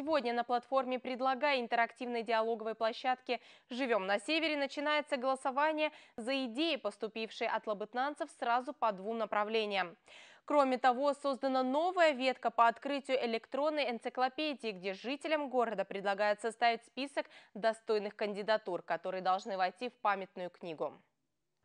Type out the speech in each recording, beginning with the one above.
Сегодня на платформе «Предлагай» интерактивной диалоговой площадке «Живем на севере» начинается голосование за идеи, поступившие от лабытнанцев сразу по двум направлениям. Кроме того, создана новая ветка по открытию электронной энциклопедии, где жителям города предлагают составить список достойных кандидатур, которые должны войти в памятную книгу.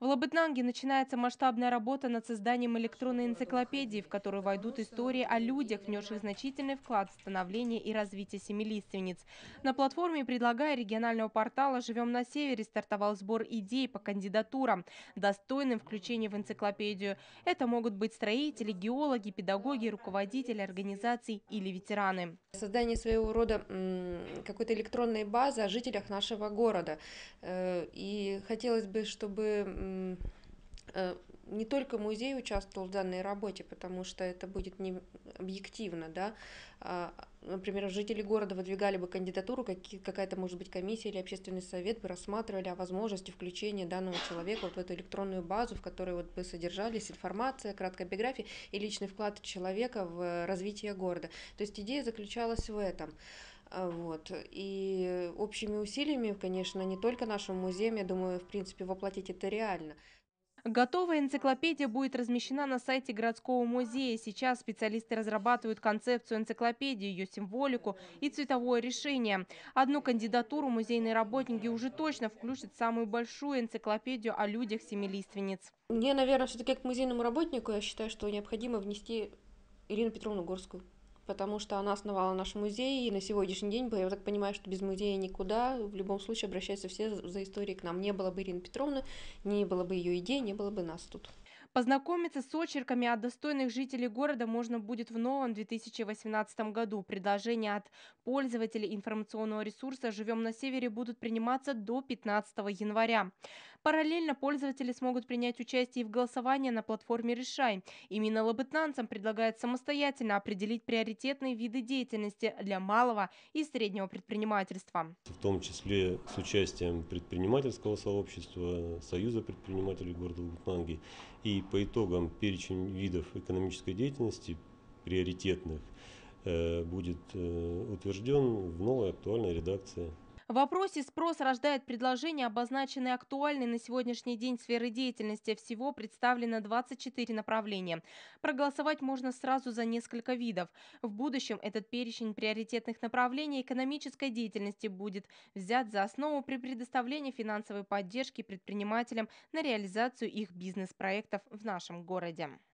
В Лабытнанге начинается масштабная работа над созданием электронной энциклопедии, в которую войдут истории о людях, внесших значительный вклад в становление и развитие семилиственниц. На платформе, предлагая регионального портала «Живем на севере», стартовал сбор идей по кандидатурам, достойным включения в энциклопедию. Это могут быть строители, геологи, педагоги, руководители организаций или ветераны. Создание своего рода какой-то электронной базы о жителях нашего города. Э, и хотелось бы, чтобы Э, не только музей участвовал в данной работе, потому что это будет не объективно, да. А, например, жители города выдвигали бы кандидатуру, какая-то, может быть, комиссия или общественный совет бы рассматривали о возможности включения данного человека вот в эту электронную базу, в которой вот бы содержались информация, краткая биография и личный вклад человека в э, развитие города. То есть идея заключалась в этом. Э, вот. И общими усилиями, конечно, не только нашим музеем, я думаю, в принципе, воплотить это реально. Готовая энциклопедия будет размещена на сайте городского музея. Сейчас специалисты разрабатывают концепцию энциклопедии, ее символику и цветовое решение. Одну кандидатуру музейные работники уже точно включат в самую большую энциклопедию о людях семилиственниц. Мне, наверное, все-таки как музейному работнику я считаю, что необходимо внести Ирину Петровну Горскую потому что она основала наш музей, и на сегодняшний день, я так понимаю, что без музея никуда, в любом случае обращаются все за историей к нам. Не было бы Ирины Петровны, не было бы ее идей, не было бы нас тут. Познакомиться с очерками от достойных жителей города можно будет в новом 2018 году. Предложения от пользователей информационного ресурса «Живем на севере» будут приниматься до 15 января. Параллельно пользователи смогут принять участие в голосовании на платформе «Решай». Именно лабытнанцам предлагают самостоятельно определить приоритетные виды деятельности для малого и среднего предпринимательства. В том числе с участием предпринимательского сообщества, Союза предпринимателей города Лабытнанги. И по итогам перечень видов экономической деятельности приоритетных э, будет э, утвержден в новой актуальной редакции. В вопросе спрос рождает предложение, обозначенные актуальной на сегодняшний день сферы деятельности. Всего представлено 24 направления. Проголосовать можно сразу за несколько видов. В будущем этот перечень приоритетных направлений экономической деятельности будет взят за основу при предоставлении финансовой поддержки предпринимателям на реализацию их бизнес-проектов в нашем городе.